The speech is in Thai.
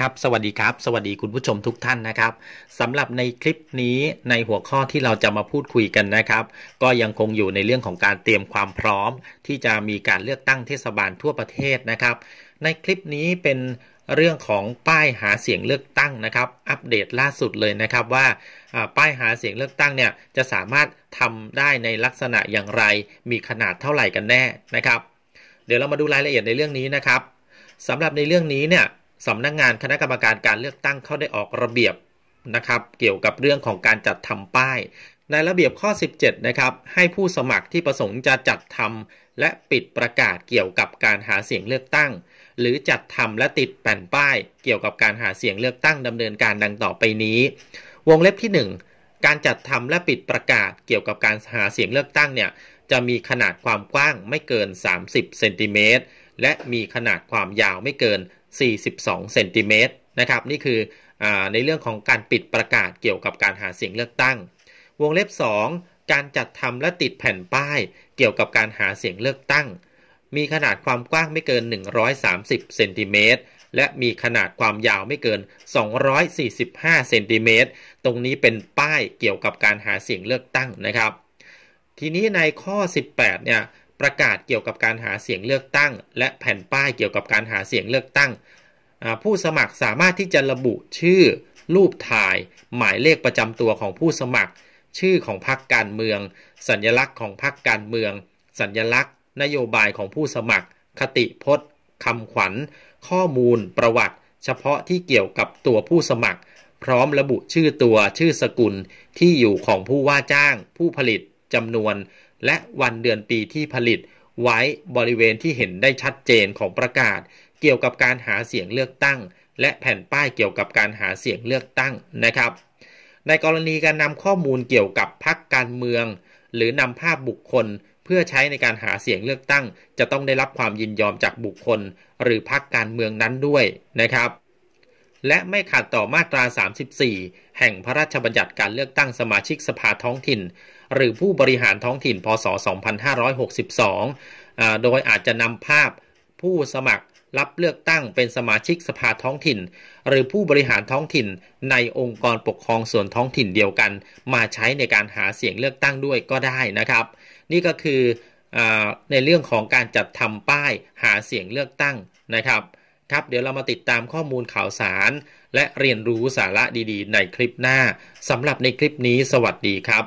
ครับสวัสดีครับ สวัสดีคุณผู้ชมทุกท่านนะครับสำหรับในคลิปนี้ในหัวข้อที่เราจะมาพูดคุยกันนะครับ ก็ยังคงอยู่ในเรื่องของการเตรียมความพร้อม ที่จะมีการเลือกตั้งเทศบาลทั่วประเทศนะครับ ในคลิปนี้เป็นเรื่องของป้ายหาเสียงเลือกตั้งนะครับ อัปเดตล่าสุดเลยนะครับว่าป้ายหาเสียงเลือกตั้งเนี่ยจะสามารถทำได้ในลักษณะอย่างไรมีขนาดเท่าไหร่กันแน่นะครับ เดี๋ยวเรามาดูรายละเอียดในเรื่องนี้นะครับสำหรับในเรื่องนี้เนี่ยสำนักงงานคณะกรรมการการเลือกตั้งเขาได้ออกระเบียบนะครับเกี่ยวกับเรื่องของการจัดทำป้าย ในระเบียบข้อ 17นะครับให้ผู้สมัครที่ประสงค์จะจัดทำและปิดประกาศเกี่ยวกับการหาเสียงเลือกตั้ง หรือจัดทำและติดแผ่นป้าย เกี่ยวกับการหาเสียงเลือกตั้งดำเนินการดังต่อไปนี้ วงเล็บที่ 1 การจัดทำและปิดประกาศเกี่ยวกับการหาเสียงเลือกตั้งเนี่ยจะมีขนาดความกว้างไม่เกิน30เซนติเมตรและมีขนาดความยาวไม่เกิน42เซนติเมตรนะครับนี่คืออในเรื่องของการปิดประกาศเกี่ยวกับการหาเสียงเลือกตั้ง วงเล็บ2 การจัดทำและติดแผ่นป้ายเกี่ยวกับการหาเสียงเลือกตั้ง มีขนาดความกว้างไม่เกิน 130เซนติเมตรและมีขนาดความยาวไม่เกิน245เซนติเมตรตรงนี้เป็นป้ายเกี่ยวกับการหาเสียงเลือกตั้งนะครับ ทีนี้ในข้อ 18เนี่ยประกาศเกี่ยวกับการหาเสียงเลือกตั้ง และแผ่นป้ายเกี่ยวกับการหาเสียงเลือกตั้งผู้สมัครสามารถที่จะระบุชื่อ รูปถ่าย หมายเลขประจำตัวของผู้สมัคร ชื่อของพรรคการเมือง สัญญลักษณ์ของพรรคการเมือง สัญญลักษณ์ นโยบายของผู้สมัคร คติพจน์คำขวัญข้อมูล ประวัติ เฉพาะที่เกี่ยวกับตัวผู้สมัคร พร้อมระบุชื่อตัวชื่อสกุล ที่อยู่ของผู้ว่าจ้าง ผู้ผลิตจำนวนและวันเดือนปีที่ผลิต ไว้บริเวณที่เห็นได้ชัดเจนของประกาศ เกี่ยวกับการหาเสียงเลือกตั้ง และแผ่นป้ายเกี่ยวกับการหาเสียงเลือกตั้งนะครับ ในกรณีการนำข้อมูลเกี่ยวกับพักการเมือง หรือนำภาพบุคคล เพื่อใช้ในการหาเสียงเลือกตั้ง จะต้องได้รับความยินยอมจากบุคคล หรือพักการเมืองนั้นด้วยนะครับและไม่ขัดต่อมาตรา 34 แห่งพระราชบัญญัติการเลือกตั้งสมาชิกสภาท้องถิ่น หรือผู้บริหารท้องถิ่นพศ2562โดยอาจจะนำภาพผู้สมัครรับเลือกตั้งเป็นสมาชิกสภาท้องถิ่น หรือผู้บริหารท้องถิ่นในองค์กรปกครองส่วนท้องถิ่นเดียวกัน มาใช้ในการหาเสียงเลือกตั้งด้วยก็ได้นะครับ นี่ก็คืออในเรื่องของการจัดทำป้ายหาเสียงเลือกตั้งนะครับครับเดี๋ยวเรามาติดตามข้อมูลข่าวสารและเรียนรู้สาระดีๆในคลิปหน้า สำหรับในคลิปนี้สวัสดีครับ